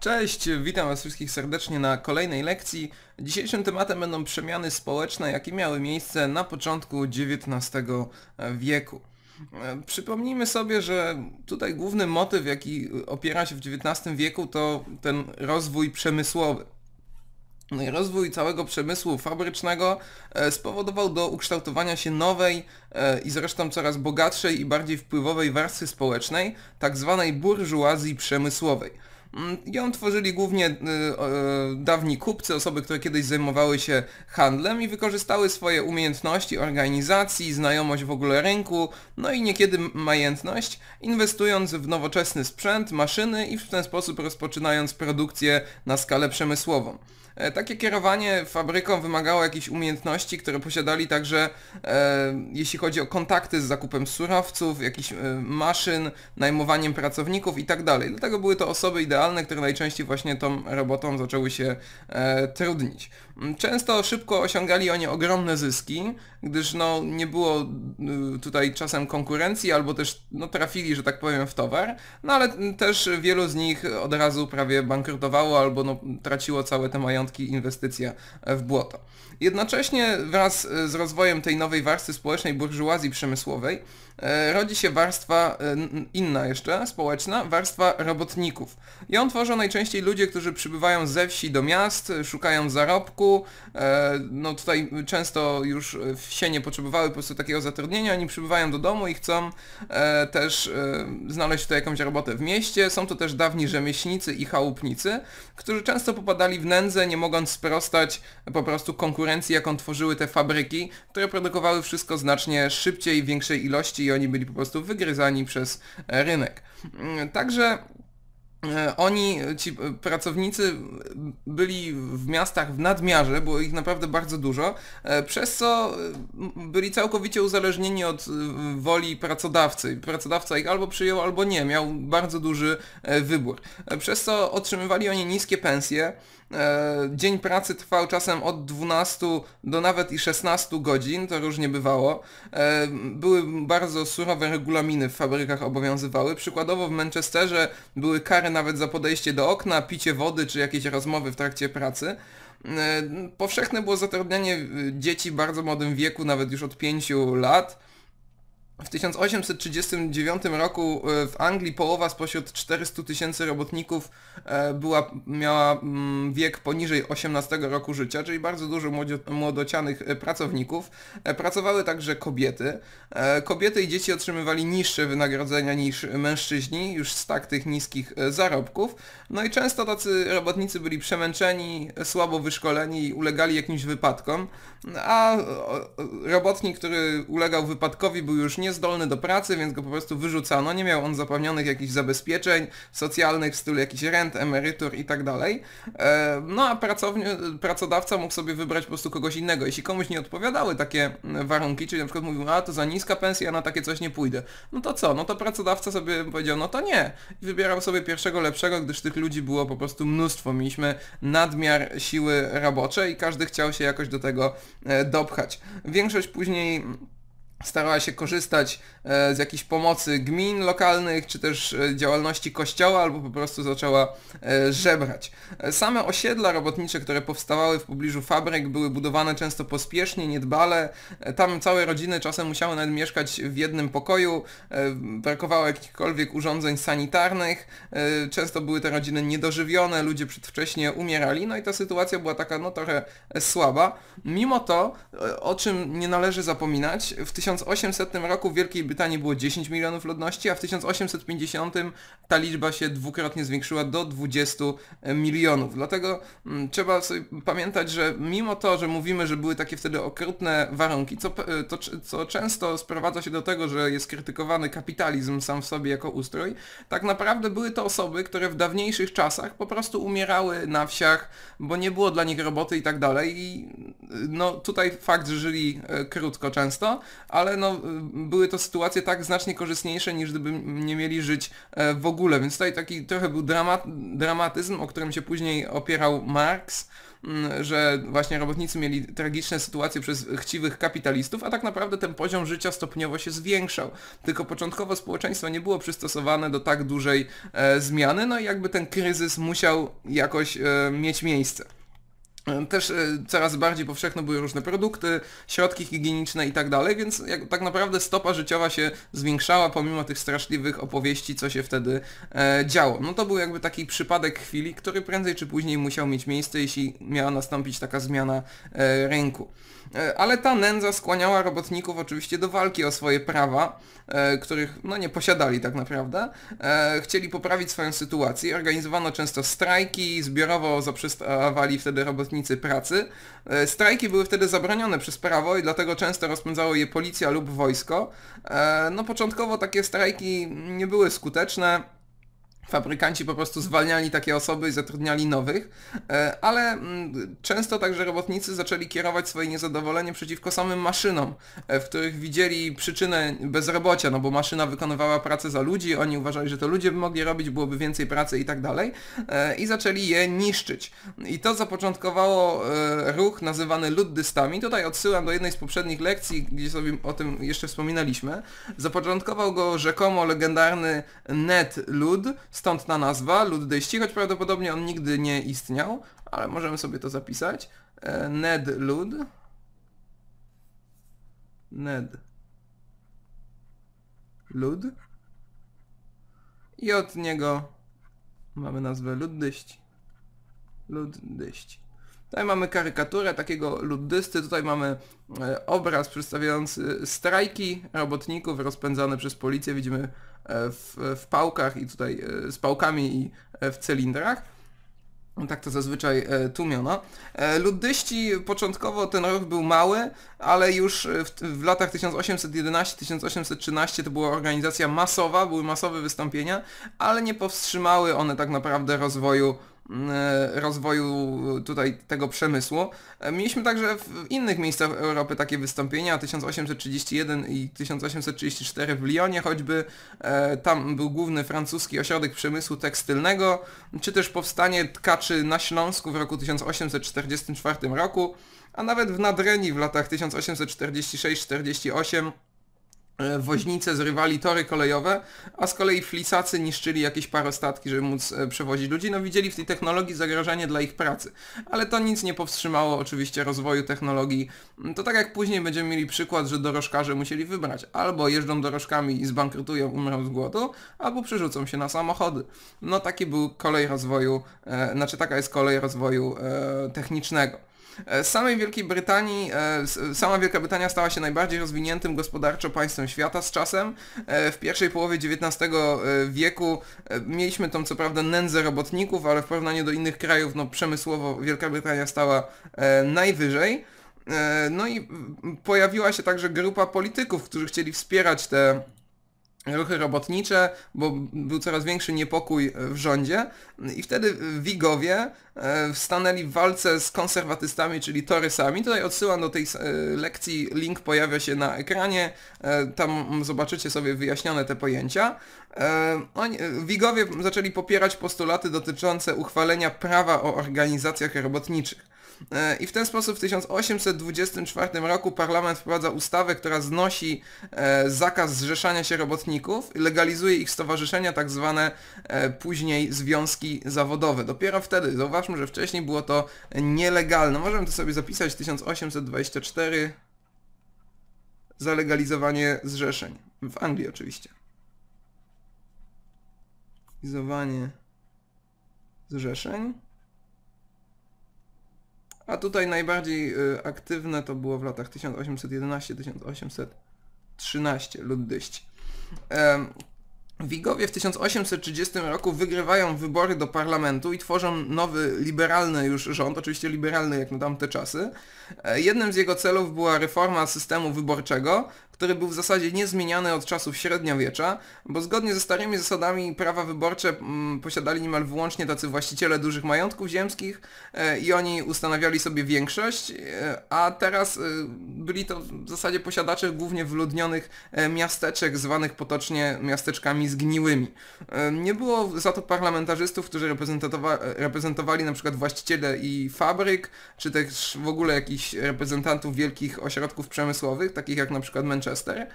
Cześć, witam Was wszystkich serdecznie na kolejnej lekcji. Dzisiejszym tematem będą przemiany społeczne, jakie miały miejsce na początku XIX wieku. Przypomnijmy sobie, że tutaj główny motyw, jaki opiera się w XIX wieku, to ten rozwój przemysłowy. No rozwój całego przemysłu fabrycznego e, spowodował do ukształtowania się nowej e, i zresztą coraz bogatszej i bardziej wpływowej warstwy społecznej, tak zwanej burżuazji przemysłowej. Mm, ją tworzyli głównie e, dawni kupcy, osoby, które kiedyś zajmowały się handlem i wykorzystały swoje umiejętności organizacji, znajomość w ogóle rynku, no i niekiedy majętność, inwestując w nowoczesny sprzęt, maszyny i w ten sposób rozpoczynając produkcję na skalę przemysłową. E, takie kierowanie fabryką wymagało jakichś umiejętności, które posiadali także e, jeśli chodzi o kontakty z zakupem surowców, jakichś e, maszyn, najmowaniem pracowników itd. Tak Dlatego były to osoby idealne, które najczęściej właśnie tą robotą zaczęły się trudnić. Mm, Często szybko osiągali oni ogromne zyski, gdyż no, nie było y, tutaj czasem konkurencji albo też no, trafili, że tak powiem, w towar, no ale też wielu z nich od razu prawie bankrutowało albo no, traciło całe te majątki inwestycje w błoto. Jednocześnie wraz y, z rozwojem tej nowej warstwy społecznej burżuazji przemysłowej E, rodzi się warstwa e, inna jeszcze, społeczna, warstwa robotników. Ją tworzą najczęściej ludzie, którzy przybywają ze wsi do miast, szukają zarobku, e, no tutaj często już wsie nie potrzebowały po prostu takiego zatrudnienia, oni przybywają do domu i chcą też znaleźć tutaj jakąś robotę w mieście. Są to też dawni rzemieślnicy i chałupnicy, którzy często popadali w nędzę, nie mogąc sprostać po prostu konkurencji, jaką tworzyły te fabryki, które produkowały wszystko znacznie szybciej, w większej ilości i oni byli po prostu wygryzani przez e, rynek. Mm, także E, oni, ci e, pracownicy byli w miastach w nadmiarze, było ich naprawdę bardzo dużo, e, przez co byli całkowicie uzależnieni od woli pracodawcy. Pracodawca ich albo przyjął, albo nie, miał bardzo duży wybór. Przez co otrzymywali oni niskie pensje, Dzień pracy trwał czasem od 12 do nawet i 16 godzin, to różnie bywało. Były bardzo surowe regulaminy w fabrykach obowiązywały. Przykładowo w Manchesterze były kary karę nawet za podejście do okna, picie wody czy jakieś rozmowy w trakcie pracy. E, powszechne było zatrudnianie e, dzieci w bardzo młodym wieku, nawet już od 5 lat w 1839 roku e, w Anglii połowa spośród 400 tysięcy robotników e, była, miała mm, wiek poniżej 18 roku życia, czyli bardzo dużo młodocianych e, pracowników. Pracowały także kobiety. Kobiety i dzieci otrzymywali niższe wynagrodzenia niż mężczyźni, już z tak tych niskich zarobków. No i często tacy robotnicy byli przemęczeni, słabo wyszkoleni i ulegali jakimś wypadkom, a robotnik, który ulegał wypadkowi był już nie niezdolny do pracy, więc go po prostu wyrzucano, nie miał on zapewnionych jakichś zabezpieczeń socjalnych w stylu jakichś rent, emerytur i tak dalej. E, no a pracodawca mógł sobie wybrać po prostu kogoś innego. Jeśli komuś nie odpowiadały takie warunki, czyli na przykład mówił, a to za niska pensja, na takie coś nie pójdę, no to co? No to pracodawca sobie powiedział, no to nie. I wybierał sobie pierwszego lepszego, gdyż tych ludzi było po prostu mnóstwo. Mieliśmy nadmiar siły roboczej i każdy chciał się jakoś do tego e, dopchać. Większość później starała się korzystać e, z jakiejś pomocy gmin lokalnych, czy też e, działalności kościoła, albo po prostu zaczęła e, żebrać. Same osiedla robotnicze, które powstawały w pobliżu fabryk, były budowane często pospiesznie, niedbale. Tam całe rodziny czasem musiały nawet mieszkać w jednym pokoju, brakowało jakichkolwiek urządzeń sanitarnych, często były te rodziny niedożywione, ludzie przedwcześnie umierali, no i ta sytuacja była taka no trochę słaba. Mimo to, o czym nie należy zapominać, w 1800 roku w Wielkiej Brytanii było 10 milionów ludności, a w 1850 ta liczba się dwukrotnie zwiększyła do 20 e, milionów. Dlatego mm, trzeba sobie pamiętać, że mimo to, że mówimy, że były takie wtedy okrutne warunki, co, e, to, co często sprowadza się do tego, że jest krytykowany kapitalizm sam w sobie jako ustrój, tak naprawdę były to osoby, które w dawniejszych czasach po prostu umierały na wsiach, bo nie było dla nich roboty i tak dalej. I no tutaj fakt, że żyli e, krótko często, ale no, y, były to sytuacje tak znacznie korzystniejsze niż gdyby nie mieli żyć e, w ogóle, więc tutaj taki trochę był dramat, dramatyzm, o którym się później opierał Marx, że właśnie robotnicy mieli tragiczne sytuacje przez chciwych kapitalistów, a tak naprawdę ten poziom życia stopniowo się zwiększał. Tylko początkowo społeczeństwo nie było przystosowane do tak dużej e, zmiany, no i jakby ten kryzys musiał jakoś e, mieć miejsce też e, coraz bardziej powszechne były różne produkty, środki higieniczne i tak dalej, więc jak, tak naprawdę stopa życiowa się zwiększała pomimo tych straszliwych opowieści, co się wtedy e, działo. No to był jakby taki przypadek chwili, który prędzej czy później musiał mieć miejsce, jeśli miała nastąpić taka zmiana e, rynku. E, ale ta nędza skłaniała robotników oczywiście do walki o swoje prawa, e, których no nie posiadali tak naprawdę. E, chcieli poprawić swoją sytuację, organizowano często strajki, zbiorowo zaprzestawali wtedy robotników pracy. E, strajki były wtedy zabronione przez prawo i dlatego często rozpędzało je policja lub wojsko. E, no początkowo takie strajki nie były skuteczne fabrykanci po prostu zwalniali takie osoby i zatrudniali nowych, e, ale mm, często także robotnicy zaczęli kierować swoje niezadowolenie przeciwko samym maszynom, e, w których widzieli przyczynę bezrobocia, no bo maszyna wykonywała pracę za ludzi, oni uważali, że to ludzie by mogli robić, byłoby więcej pracy i tak dalej e, i zaczęli je niszczyć. I to zapoczątkowało ruch nazywany luddystami. Tutaj odsyłam do jednej z poprzednich lekcji, gdzie sobie o tym jeszcze wspominaliśmy. Zapoczątkował go rzekomo legendarny Ned Lud, Stąd ta nazwa, luddyści, choć prawdopodobnie on nigdy nie istniał, ale możemy sobie to zapisać. E, Ned Lud. Ned Lud. I od niego mamy nazwę luddyści. Luddyści. Tutaj mamy karykaturę takiego luddysty, tutaj mamy e, obraz przedstawiający strajki robotników rozpędzane przez policję. Widzimy w, w pałkach i tutaj e, z pałkami i e, w cylindrach. Tak to zazwyczaj e, tłumiono. Luddyści początkowo ten ruch był mały, ale już w, w latach 1811-1813 to była organizacja masowa, były masowe wystąpienia, ale nie powstrzymały one tak naprawdę rozwoju E, rozwoju tutaj tego przemysłu. E, mieliśmy także w innych miejscach Europy takie wystąpienia, 1831 i 1834 w Lyonie choćby, e, tam był główny francuski ośrodek przemysłu tekstylnego, czy też powstanie tkaczy na Śląsku w roku 1844 roku, a nawet w Nadrenii w latach 1846-48 E, woźnice zrywali tory kolejowe, a z kolei flisacy niszczyli jakieś parostatki, żeby móc e, przewozić ludzi. No widzieli w tej technologii zagrożenie dla ich pracy. Ale to nic nie powstrzymało oczywiście rozwoju technologii. Mm, to tak jak później będziemy mieli przykład, że dorożkarze musieli wybrać. Albo jeżdżą dorożkami i zbankrutują, umrą z głodu, albo przerzucą się na samochody. No taki był kolej rozwoju, e, znaczy taka jest kolej rozwoju e, technicznego. E, samej Wielkiej Brytanii, e, sama Wielka Brytania stała się najbardziej rozwiniętym gospodarczo państwem świata z czasem. E, w pierwszej połowie XIX wieku mieliśmy tam co prawda nędzę robotników, ale w porównaniu do innych krajów, no przemysłowo Wielka Brytania stała najwyżej. No i pojawiła się także grupa polityków, którzy chcieli wspierać te ruchy robotnicze, bo był coraz większy niepokój e, w rządzie i wtedy Wigowie e, stanęli w walce z konserwatystami, czyli torysami. Tutaj odsyłam do tej e, lekcji, link pojawia się na ekranie, tam zobaczycie sobie wyjaśnione te pojęcia. Wigowie zaczęli popierać postulaty dotyczące uchwalenia prawa o organizacjach robotniczych. E, I w ten sposób w 1824 roku parlament wprowadza ustawę, która znosi e, zakaz zrzeszania się robotników, legalizuje ich stowarzyszenia, tak zwane e, później związki zawodowe. Dopiero wtedy, zauważmy, że wcześniej było to nielegalne. Możemy to sobie zapisać 1824 zalegalizowanie zrzeszeń. W Anglii oczywiście. Legalizowanie zrzeszeń. A tutaj najbardziej y, aktywne to było w latach 1811-1813 luddyści. Wigowie w 1830 roku wygrywają wybory do parlamentu i tworzą nowy, liberalny już rząd, oczywiście liberalny jak na tamte czasy. E, jednym z jego celów była reforma systemu wyborczego, który był w zasadzie niezmieniany od czasów średniowiecza, bo zgodnie ze starymi zasadami prawa wyborcze mm, posiadali niemal wyłącznie tacy właściciele dużych majątków ziemskich e, i oni ustanawiali sobie większość, e, a teraz e, byli to w zasadzie posiadacze głównie wyludnionych miasteczek, zwanych potocznie miasteczkami zgniłymi. nie było za to parlamentarzystów, którzy reprezentowa reprezentowali na przykład właściciele i fabryk, czy też w ogóle jakichś reprezentantów wielkich ośrodków przemysłowych, takich jak na przykład Manchester.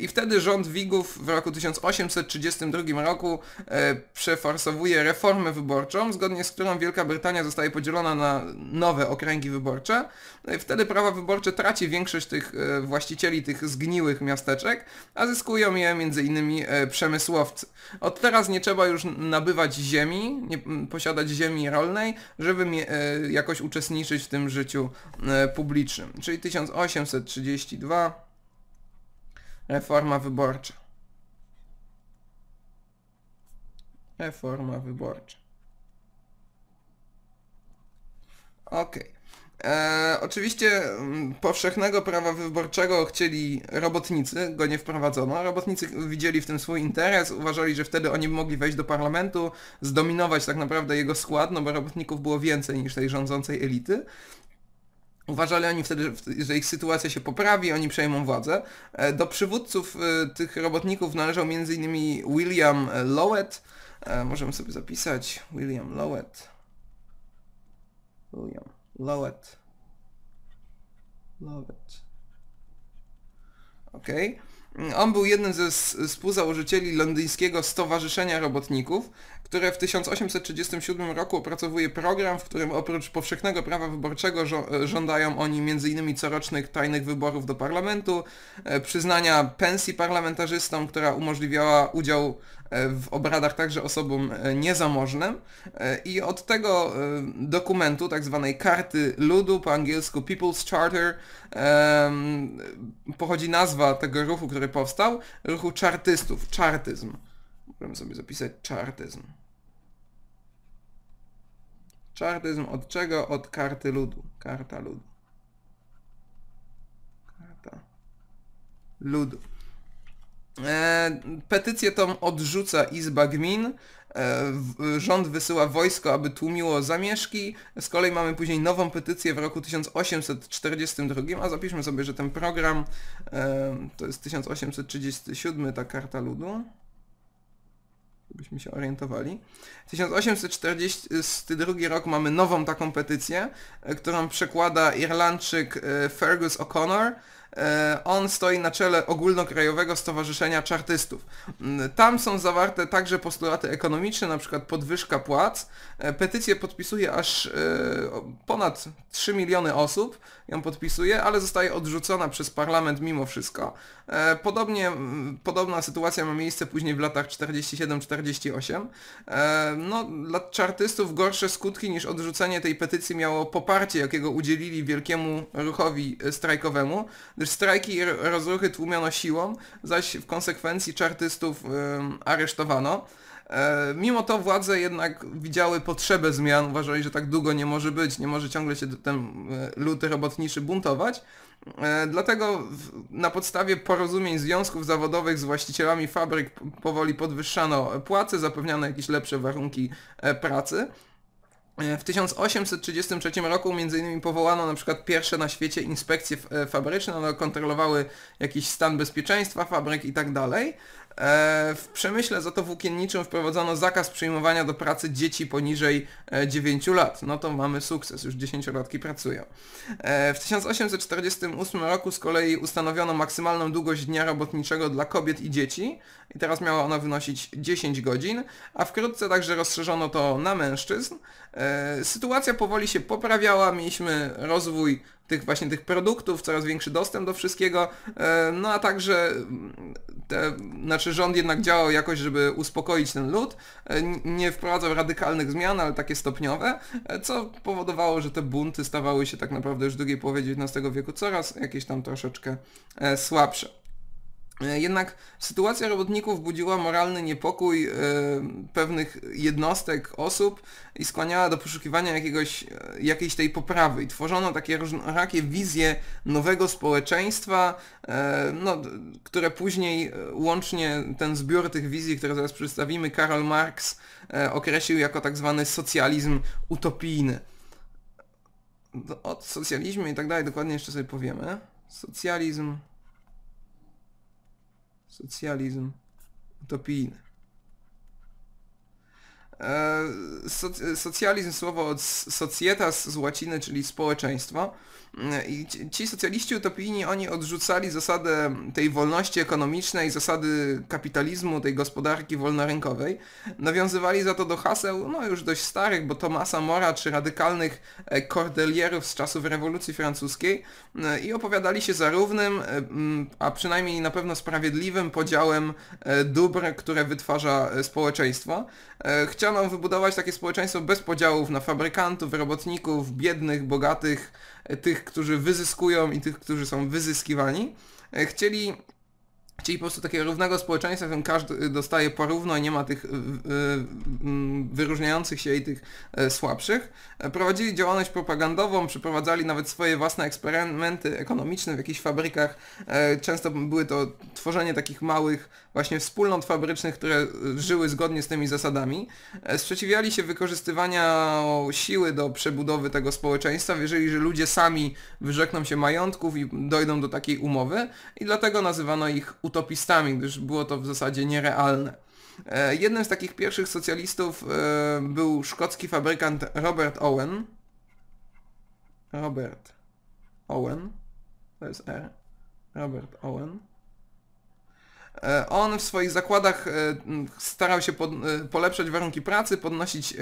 I wtedy rząd Wigów w roku 1832 roku e, przeforsowuje reformę wyborczą, zgodnie z którą Wielka Brytania zostaje podzielona na nowe okręgi wyborcze. No wtedy prawa wyborcze traci większość tych e, właścicieli tych zgniłych miasteczek, a zyskują je m.in. E, przemysłowcy. Od teraz nie trzeba już nabywać ziemi, nie posiadać ziemi rolnej, żeby jakoś uczestniczyć w tym życiu publicznym. Czyli 1832 Reforma wyborcza. Reforma wyborcza. Okej. Okay. E, oczywiście mm, powszechnego prawa wyborczego chcieli robotnicy, go nie wprowadzono. Robotnicy widzieli w tym swój interes, uważali, że wtedy oni mogli wejść do parlamentu, zdominować tak naprawdę jego skład, no bo robotników było więcej niż tej rządzącej elity uważali oni wtedy, że ich sytuacja się poprawi, oni przejmą władzę. E, do przywódców e, tych robotników należał m.in. William e, Lowett. Możemy sobie zapisać. William Lowett. William Lowett. Lowett. Okej. Okay. On był jednym ze współzałożycieli londyńskiego Stowarzyszenia Robotników, które w 1837 roku opracowuje program, w którym oprócz powszechnego prawa wyborczego żądają oni m.in. corocznych tajnych wyborów do parlamentu, e, przyznania pensji parlamentarzystom, która umożliwiała udział E, w obradach także osobom e, niezamożnym e, i od tego dokumentu, tak zwanej karty ludu, po angielsku People's Charter, pochodzi nazwa tego ruchu, który powstał, ruchu czartystów, czartyzm. Możemy sobie zapisać czartyzm. Czartyzm od czego? Od karty ludu. Karta ludu. Karta ludu. E, petycję tą odrzuca Izba Gmin. E, rząd wysyła wojsko, aby tłumiło zamieszki. Z kolei mamy później nową petycję w roku 1842, a zapiszmy sobie, że ten program e, to jest 1837, ta karta ludu żebyśmy się orientowali. 1842 rok mamy nową taką petycję, którą przekłada Irlandczyk Fergus O'Connor E, on stoi na czele ogólnokrajowego stowarzyszenia czartystów. Mm, tam są zawarte także postulaty ekonomiczne, na przykład podwyżka płac. E, petycję podpisuje aż e, ponad 3 miliony osób, ją podpisuje, ale zostaje odrzucona przez parlament mimo wszystko. Podobnie, podobna sytuacja ma miejsce później w latach 47-48. No, dla czartystów gorsze skutki niż odrzucenie tej petycji miało poparcie, jakiego udzielili wielkiemu ruchowi strajkowemu, strajki i rozruchy tłumiono siłą, zaś w konsekwencji czartystów y, aresztowano. E, mimo to władze jednak widziały potrzebę zmian, uważali, że tak długo nie może być, nie może ciągle się ten e, lud robotniczy buntować. E, dlatego na podstawie porozumień związków zawodowych z właścicielami fabryk powoli podwyższano płace, zapewniano jakieś lepsze warunki pracy. E, w 1833 roku m.in. powołano na przykład pierwsze na świecie inspekcje e, fabryczne, one kontrolowały jakiś stan bezpieczeństwa fabryk i tak dalej. E, w przemyśle za to włókienniczym wprowadzono zakaz przyjmowania do pracy dzieci poniżej 9 e, lat. No to mamy sukces, już 10-latki pracują. E, w 1848 roku z kolei ustanowiono maksymalną długość dnia robotniczego dla kobiet i dzieci i teraz miała ona wynosić 10 godzin, a wkrótce także rozszerzono to na mężczyzn. Sytuacja powoli się poprawiała, mieliśmy rozwój tych właśnie tych produktów, coraz większy dostęp do wszystkiego, e, no a także mm, te, znaczy rząd jednak działał jakoś, żeby uspokoić ten lud, e, nie wprowadzał radykalnych zmian, ale takie stopniowe, e, co powodowało, że te bunty stawały się tak naprawdę już w drugiej połowie XIX wieku coraz jakieś tam troszeczkę słabsze. E, jednak sytuacja robotników budziła moralny niepokój e, pewnych jednostek, osób i skłaniała do poszukiwania jakiegoś, e, jakiejś tej poprawy. I tworzono takie różnorakie wizje nowego społeczeństwa, no, które później łącznie ten zbiór tych wizji, które zaraz przedstawimy, Karl Marx określił jako tak zwany socjalizm utopijny. Od socjalizmie i tak dalej dokładnie jeszcze sobie powiemy. Socjalizm Socjalizm utopijny. E, soc socjalizm, słowo od societas z łaciny, czyli społeczeństwo, i ci socjaliści utopijni, oni odrzucali zasadę tej wolności ekonomicznej, zasady kapitalizmu, tej gospodarki wolnorynkowej. Nawiązywali za to do haseł, no już dość starych, bo Tomasa Mora czy radykalnych kordelierów e, z czasów rewolucji francuskiej e, i opowiadali się za równym, e, a przynajmniej na pewno sprawiedliwym podziałem dóbr, które wytwarza społeczeństwo. Chciano wybudować takie społeczeństwo bez podziałów na fabrykantów, robotników, biednych, bogatych, tych, którzy wyzyskują i tych, którzy są wyzyskiwani, e, chcieli Czyli po prostu takiego równego społeczeństwa, w którym każdy dostaje porówno i nie ma tych e, e, wyróżniających się i tych e, słabszych. Prowadzili działalność propagandową, przeprowadzali nawet swoje własne eksperymenty ekonomiczne w jakichś fabrykach. Często były to tworzenie takich małych właśnie wspólnot fabrycznych, które żyły zgodnie z tymi zasadami. Sprzeciwiali się wykorzystywania siły do przebudowy tego społeczeństwa. Wierzyli, że ludzie sami wyrzekną się majątków i dojdą do takiej umowy i dlatego nazywano ich utopistami, gdyż było to w zasadzie nierealne. E, jednym z takich pierwszych socjalistów e, był szkocki fabrykant Robert Owen. Robert Owen. To jest R. Robert Owen. E, on w swoich zakładach e, starał się pod, e, polepszać warunki pracy, podnosić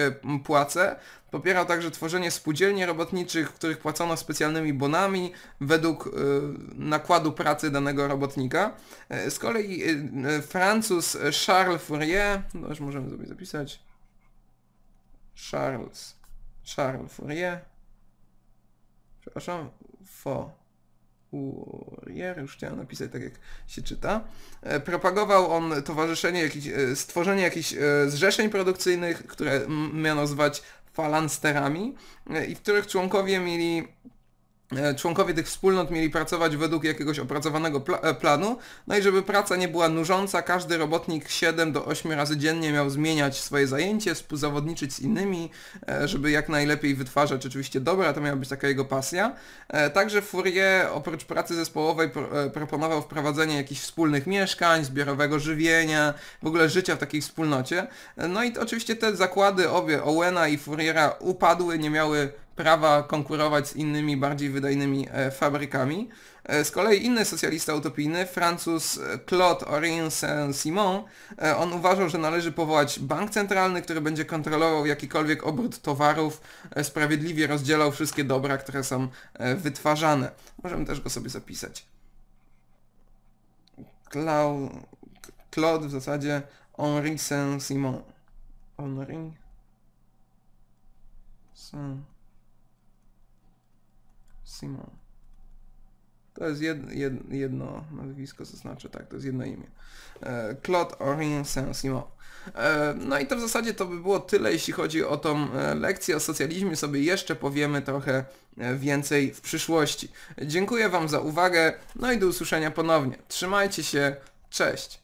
płace, popierał także tworzenie spółdzielni robotniczych, w których płacono specjalnymi bonami według nakładu pracy danego robotnika. Z kolei Francuz Charles Fourier, no już możemy sobie zapisać, Charles, Charles Fourier, przepraszam, Fo. Courier, już chciałem napisać tak jak się czyta. E, propagował on towarzyszenie jakich, e, stworzenie jakichś e, zrzeszeń produkcyjnych, które miano zwać falansterami i w których członkowie mieli E, członkowie tych wspólnot mieli pracować według jakiegoś opracowanego e, planu, no i żeby praca nie była nużąca, każdy robotnik 7 do 8 razy dziennie miał zmieniać swoje zajęcie, współzawodniczyć z innymi, e, żeby jak najlepiej wytwarzać oczywiście dobra, to miała być taka jego pasja. Także Fourier oprócz pracy zespołowej pro proponował wprowadzenie jakichś wspólnych mieszkań, zbiorowego żywienia, w ogóle życia w takiej wspólnocie. No i oczywiście te zakłady obie Owena i Fouriera upadły, nie miały prawa konkurować z innymi bardziej wydajnymi e, fabrykami. E, z kolei inny socjalista utopijny, Francuz e, Claude Henri Saint-Simon, on uważał, że należy powołać bank centralny, który będzie kontrolował jakikolwiek obrót towarów, sprawiedliwie rozdzielał wszystkie dobra, które są wytwarzane. Możemy też go sobie zapisać. Clau... Claude w zasadzie Henri Saint-Simon. Henri Saint... Simon. To jest jed, jed, jedno nazwisko, to znaczy tak, to jest jedno imię. E, Claude Orin Saint-Simon. E, no i to w zasadzie to by było tyle, jeśli chodzi o tą e, lekcję o socjalizmie. Sobie jeszcze powiemy trochę e, więcej w przyszłości. Dziękuję Wam za uwagę, no i do usłyszenia ponownie. Trzymajcie się, cześć!